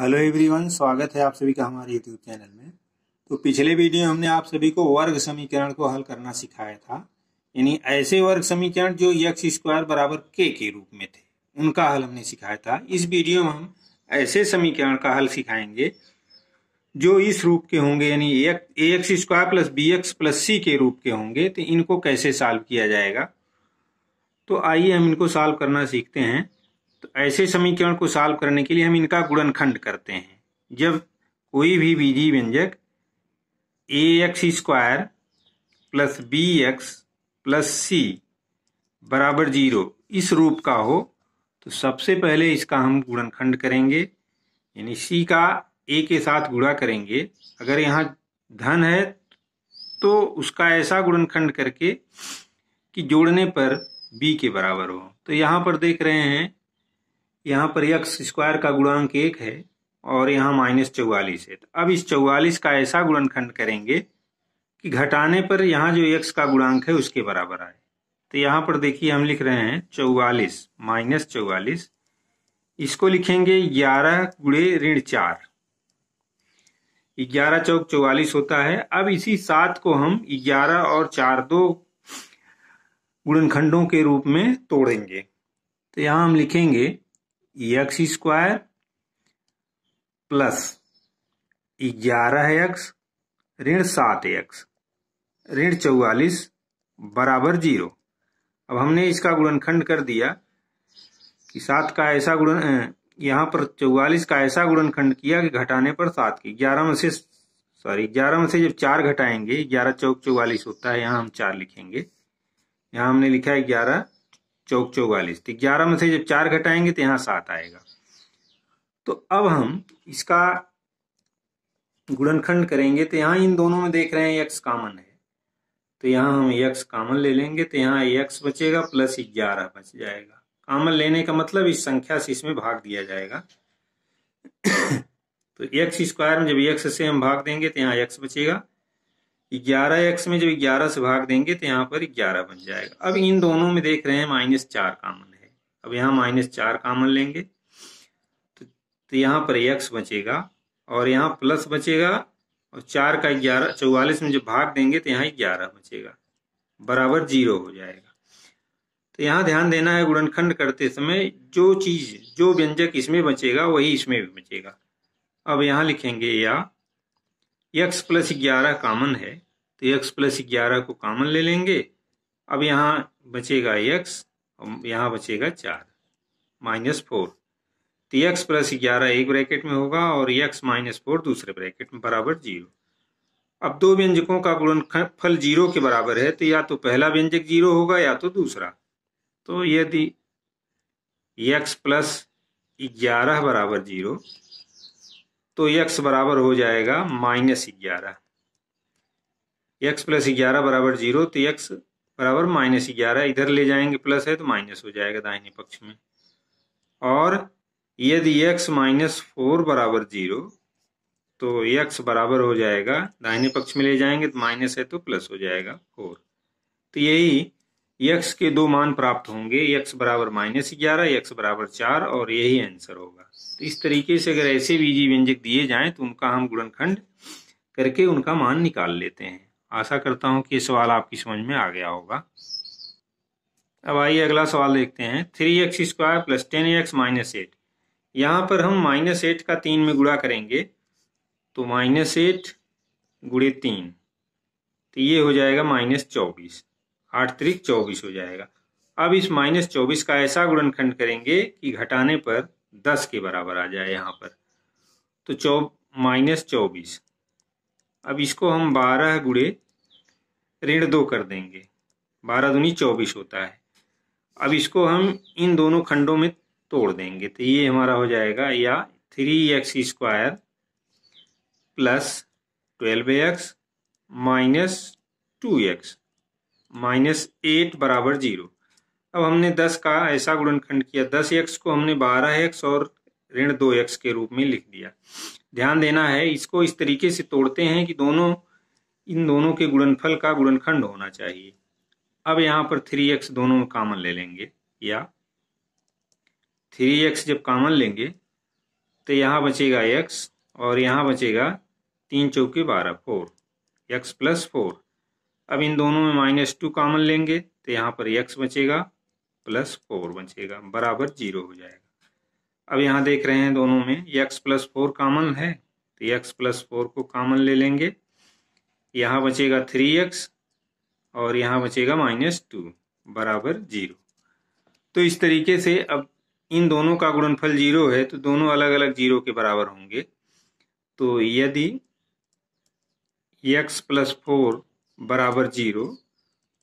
hello everyone स्वागत है आप सभी का हमारे यूट्यूब चैनल में तो पिछले वीडियो हमने आप सभी को वर्ग समीकरण को हल करना सिखाया था यानी ऐसे वर्ग समीकरण जो यक्स स्क्वायर बराबर के के रूप में थे उनका हल हमने सिखाया था इस वीडियो में हम ऐसे समीकरण का हल सिखाएंगे जो इस रूप के होंगे यानी A x square plus B x plus C के रूप के होंगे तो इनको कैसे सॉल्व किया जाएगा तो आइए हम इनको सॉल्व करना सीखते हैं तो ऐसे समीकरण को सॉल्व करने के लिए हम इनका गुणनखंड करते हैं जब कोई भी बीजी व्यंजक A x square plus B x plus सी बराबर जीरो इस रूप का हो तो सबसे पहले इसका हम गुणनखंड करेंगे यानी सी का ए के साथ गुणा करेंगे अगर यहाँ धन है तो उसका ऐसा गुणनखंड करके कि जोड़ने पर बी के बराबर हो तो यहाँ पर देख रहे हैं यहाँ पर यक्स स्क्वायर का गुणांक एक है और यहाँ माइनस चौवालीस है तो अब इस चौवालीस का ऐसा गुणनखंड करेंगे कि घटाने पर यहाँ जो यक्स का गुणांक है उसके बराबर आए तो यहाँ पर देखिए हम लिख रहे हैं चौवालीस माइनस चौवालीस इसको लिखेंगे ग्यारह गुड़े ऋण चार ग्यारह चौक चौवालीस होता है अब इसी सात को हम ग्यारह और चार दो गुणनखंडों के रूप में तोड़ेंगे तो यहाँ हम लिखेंगे एक्स स्क्वायर प्लस ग्यारह एक्स ऋण सात एक्स ऋण चौवालीस बराबर जीरो अब हमने इसका गुणनखंड कर दिया कि सात का ऐसा गुणन यहां पर चौवालीस का ऐसा गुणनखंड किया कि घटाने पर सात की ग्यारह में से सॉरी ग्यारह में से जब चार घटाएंगे ग्यारह चौक चौवालीस होता है यहां हम चार लिखेंगे यहां हमने लिखा है ग्यारह चौक चौवालीस तो ग्यारह में से जब चार घटाएंगे तो यहाँ सात आएगा तो अब हम इसका गुणनखंड करेंगे तो यहाँ इन दोनों में देख रहे हैं यक्स कामन है तो यहाँ हम यक्स कामन ले लेंगे तो यहाँ यक्स बचेगा प्लस ग्यारह बच जाएगा कामन लेने का मतलब इस संख्या से इसमें भाग दिया जाएगा तो यक्स स्क्वायर में जब यक्स से हम भाग देंगे तो यहाँ यक्स बचेगा ग्यारह एक्स में जब ग्यारह से भाग देंगे तो यहाँ पर ग्यारह बन जाएगा अब इन दोनों में देख रहे हैं माइनस चार कामन है अब यहाँ माइनस चार कामन लेंगे तो, तो यहाँ पर एक्स बचेगा और यहाँ प्लस बचेगा और चार का ग्यारह चौवालीस में जब भाग देंगे तो यहाँ ग्यारह बचेगा बराबर जीरो हो जाएगा तो यहाँ ध्यान देना है गुणनखंड करते समय जो चीज जो व्यंजक इसमें बचेगा वही इसमें भी बचेगा अब यहाँ लिखेंगे या एक्स प्लस ग्यारह कामन है तो एक्स प्लस ग्यारह को कामन ले लेंगे अब यहाँ बचेगा एक्स और यहाँ बचेगा चार माइनस फोर तो एक्स प्लस ग्यारह एक ब्रैकेट में होगा और एक्स माइनस फोर दूसरे ब्रैकेट में बराबर जीरो अब दो व्यंजकों का फल जीरो के बराबर है तो या तो पहला व्यंजक जीरो होगा या तो दूसरा तो यदि एक्स प्लस ग्यारह बराबर जीरो तो एक्स बराबर हो जाएगा माइनस ग्यारह एक्स प्लस ग्यारह बराबर जीरो तो यक्स बराबर माइनस ग्यारह इधर ले जाएंगे प्लस है तो माइनस हो जाएगा दाहिने पक्ष में और यदि एक्स माइनस फोर बराबर जीरो तो यक्स बराबर हो जाएगा दाहिने पक्ष में ले जाएंगे तो माइनस है तो प्लस हो जाएगा फोर तो यही यक्स के दो मान प्राप्त होंगे यक्स बराबर माइनस ग्यारह यक्स बराबर चार और यही आंसर होगा तो इस तरीके से अगर ऐसे बीजी व्यंजक दिए जाएं तो उनका हम गुणनखंड करके उनका मान निकाल लेते हैं आशा करता हूं कि ये सवाल आपकी समझ में आ गया होगा अब आइए अगला सवाल देखते हैं three x square plus ten x minus eight यहाँ पर हम माइनस एट का तीन में गुणा करेंगे तो माइनस एट गुड़े तीन तो ये हो जाएगा माइनस चौबीस आठ त्रिक चौबीस हो जाएगा अब इस माइनस चौबीस का ऐसा गुणनखंड करेंगे कि घटाने पर दस के बराबर आ जाए यहाँ पर तो चौ माइनस चौबीस अब इसको हम बारह गुड़े ऋण दो कर देंगे बारह दूनी चौबीस होता है अब इसको हम इन दोनों खंडों में तोड़ देंगे तो ये हमारा हो जाएगा या three x square plus twelve x minus two x minus eight बराबर जीरो अब हमने दस का ऐसा गुणनखंड किया दस एक्स को हमने बारह एक्स और ऋण दो एक्स के रूप में लिख दिया ध्यान देना है इसको इस तरीके से तोड़ते हैं कि दोनों इन दोनों के गुणनफल का गुणनखंड होना चाहिए अब यहाँ पर थ्री एक्स दोनों में कामन ले लेंगे या थ्री एक्स जब कामन लेंगे तो यहाँ बचेगा एक्स और यहाँ बचेगा तीन चौके बारह फोर एक्स प्लस फोर अब इन दोनों में माइनस टू कॉमन लेंगे तो यहाँ पर एक्स बचेगा प्लस फोर बचेगा बराबर जीरो हो जाएगा अब यहाँ देख रहे हैं दोनों में एक्स प्लस फोर कॉमन है तो एक्स प्लस फोर को कॉमन ले लेंगे यहाँ बचेगा थ्री एक्स और यहाँ बचेगा माइनस टू बराबर जीरो तो इस तरीके से अब इन दोनों का गुणनफल जीरो है तो दोनों अलग अलग जीरो के बराबर होंगे तो यदि एक्स प्लस फोर बराबर जीरो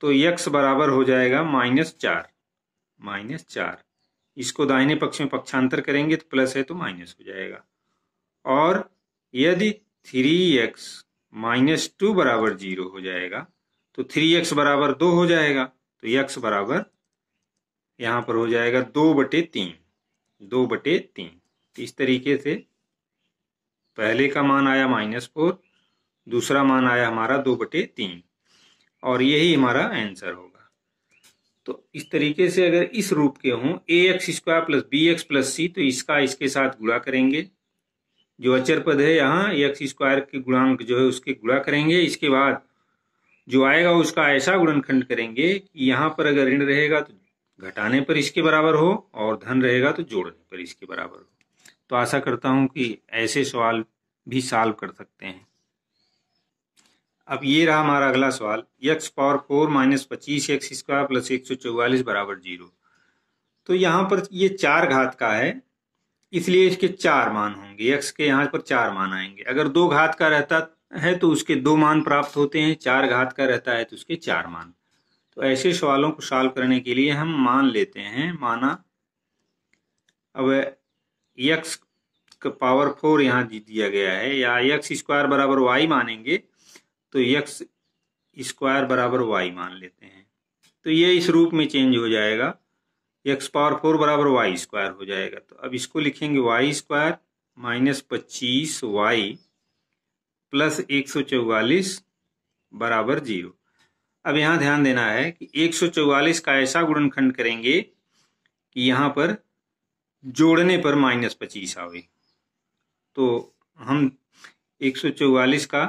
तो यक्स बराबर हो जाएगा माइनस चार माइनस चार इसको दाहिने पक्ष में पक्षांतर करेंगे तो प्लस है तो माइनस हो जाएगा और यदि थ्री एक्स माइनस टू बराबर जीरो हो जाएगा तो थ्री एक्स बराबर दो हो जाएगा तो यक्स बराबर यहाँ पर हो जाएगा दो बटे तीन दो बटे तीन इस तरीके से पहले का मान आया माइनस फोर दूसरा मान आया हमारा दो बटे तीन और यही हमारा आंसर होगा तो इस तरीके से अगर इस रूप के हों a x square plus B x plus c तो इसका इसके साथ गुणा करेंगे जो अचर पद है यहाँ एक्स स्क्वायर के गुणांक जो है उसके गुणा करेंगे इसके बाद जो आएगा उसका ऐसा गुणनखंड करेंगे कि यहाँ पर अगर ऋण रहेगा तो घटाने पर इसके बराबर हो और धन रहेगा तो जोड़ने पर इसके बराबर हो तो आशा करता हूँ कि ऐसे सवाल भी सॉल्व कर सकते हैं अब ये रहा हमारा अगला सवाल यक्स पावर फोर माइनस पच्चीस एक्स स्क्वायर प्लस एक सौ चौवालीस बराबर जीरो तो यहाँ पर ये चार घात का है इसलिए इसके चार मान होंगे यक्स के यहाँ पर चार मान आएंगे अगर दो घात का रहता है तो उसके दो मान प्राप्त होते हैं चार घात का रहता है तो उसके चार मान तो ऐसे सवालों को सॉल्व करने के लिए हम मान लेते हैं माना अब यक्स का पावर फोर यहाँ दिया गया है या यक्स स्क्वायर बराबर वाई मानेंगे तो यक्स स्क्वायर बराबर वाई मान लेते हैं तो ये इस रूप में चेंज हो जाएगा एक्स पावर फोर बराबर वाई स्क्वायर हो जाएगा तो अब इसको लिखेंगे वाई स्क्वायर माइनस पच्चीस वाई प्लस एक सौ चौवालीस बराबर जीरो अब यहाँ ध्यान देना है कि एक सौ चौवालीस का ऐसा गुणनखंड करेंगे कि यहाँ पर जोड़ने पर माइनस पच्चीस आवे तो हम एक सौ चौवालीस का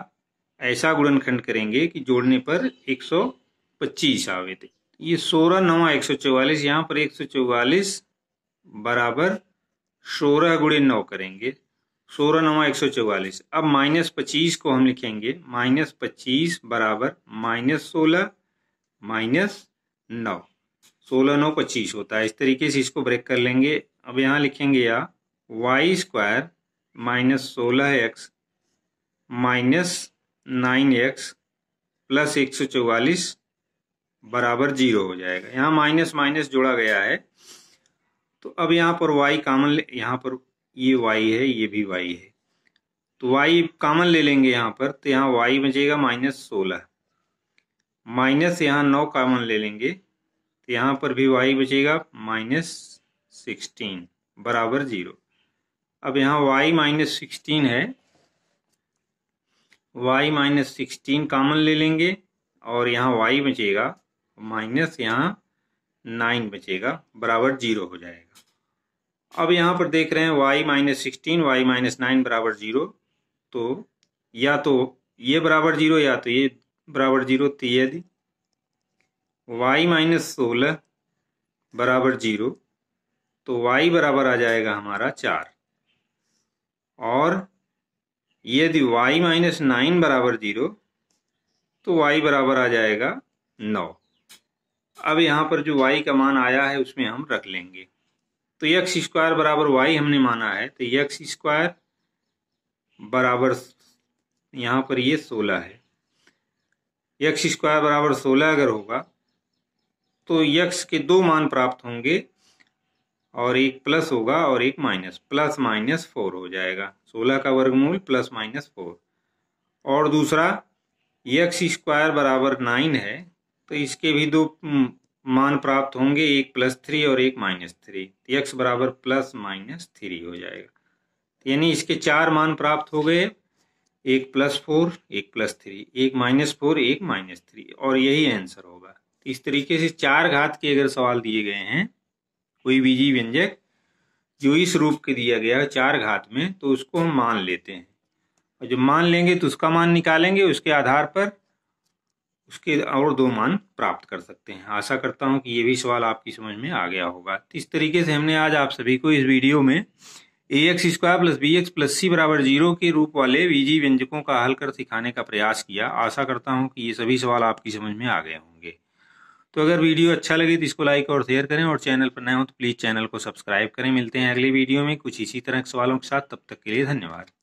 ऐसा गुणनखंड करेंगे कि जोड़ने पर 125 आवे थे ये सोलह नवा एक यहाँ पर 144 बराबर सोलह गुड़े नौ करेंगे सोलह नवा एक अब माइनस पच्चीस को हम लिखेंगे माइनस पच्चीस बराबर माइनस सोलह माइनस नौ सोलह नौ पच्चीस होता है इस तरीके से इसको ब्रेक कर लेंगे अब यहाँ लिखेंगे या वाई स्क्वायर माइनस सोलह x minus nine x plus एक सौ चौवालीस बराबर जीरो हो जाएगा यहाँ माइनस माइनस जोड़ा गया है तो अब यहाँ पर वाई कामन यहाँ पर ये वाई है ये भी वाई है तो वाई कामन ले लेंगे यहाँ पर तो यहाँ वाई बचेगा माइनस सोलह माइनस यहाँ नौ कामन ले लेंगे तो यहाँ पर भी वाई बचेगा माइनस सिक्सटीन बराबर जीरो अब यहाँ वाई माइनस सिक्सटीन है वाई माइनस सिक्सटीन कामन ले लेंगे और यहाँ वाई बचेगा माइनस यहाँ नाइन बचेगा बराबर जीरो हो जाएगा अब यहाँ पर देख रहे हैं y minus sixteen y minus nine बराबर जीरो तो या तो ये बराबर जीरो या तो ये बराबर जीरो तो यदि वाई माइनस सोलह बराबर जीरो तो वाई बराबर आ जाएगा हमारा चार और यदि y माइनस नाइन बराबर जीरो तो y बराबर आ जाएगा नौ अब यहाँ पर जो y का मान आया है उसमें हम रख लेंगे तो यक्स स्क्वायर बराबर वाई हमने माना है तो यक्स स्क्वायर बराबर यहाँ पर ये सोलह है यक्स स्क्वायर बराबर सोलह अगर होगा तो यक्स के दो मान प्राप्त होंगे और एक प्लस होगा और एक माइनस प्लस माइनस फोर हो जाएगा सोलह का वर्गमूल प्लस माइनस फोर और दूसरा यक्स स्क्वायर बराबर नाइन है तो इसके भी दो हम्म, मान प्राप्त होंगे एक प्लस थ्री और एक माइनस थ्री यक्स बराबर प्लस माइनस थ्री हो जाएगा यानी इसके चार मान प्राप्त हो गए एक प्लस फोर एक प्लस थ्री एक माइनस फोर एक माइनस थ्री और यही आंसर होगा इस तरीके से चार घात के अगर सवाल दिए गए हैं कोई भी जी व्यंजक जो इस रूप के दिया गया चार घात में तो उसको हम मान लेते हैं और जब मान लेंगे तो उसका मान निकालेंगे उसके आधार पर उसके और दो मान प्राप्त कर सकते हैं आशा करता हूं कि ये भी सवाल आपकी समझ में आ गया होगा तो इस तरीके से हमने आज आप सभी को इस वीडियो में a x square plus B x plus सी बराबर जीरो के रूप वाले वीजी व्यंजकों का हल कर सिखाने का प्रयास किया आशा करता हूं कि ये सभी सवाल आपकी समझ में आ गए होंगे तो अगर वीडियो अच्छा लगे तो इसको लाइक और शेयर करें और चैनल पर नए हो तो प्लीज़ चैनल को सब्सक्राइब करें मिलते हैं अगली वीडियो में कुछ इसी तरह के सवालों के साथ तब तक के लिए धन्यवाद